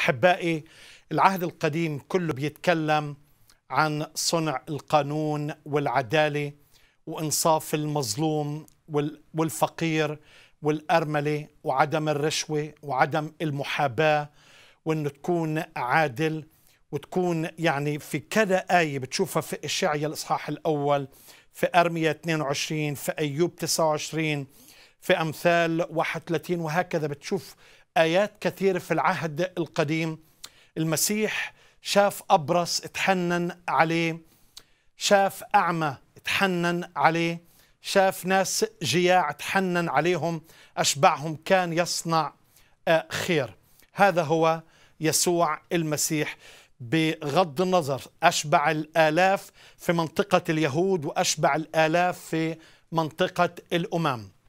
احبائي العهد القديم كله بيتكلم عن صنع القانون والعداله وانصاف المظلوم والفقير والارمله وعدم الرشوه وعدم المحاباه وانه تكون عادل وتكون يعني في كذا آية بتشوفها في إشعيا الإصحاح الأول في أرمية 22 في أيوب 29 في أمثال 31 وهكذا بتشوف آيات كثيرة في العهد القديم المسيح شاف أبرص اتحنن عليه شاف أعمى اتحنن عليه شاف ناس جياع اتحنن عليهم أشبعهم كان يصنع آه، خير هذا هو يسوع المسيح بغض النظر أشبع الآلاف في منطقة اليهود وأشبع الآلاف في منطقة الأمم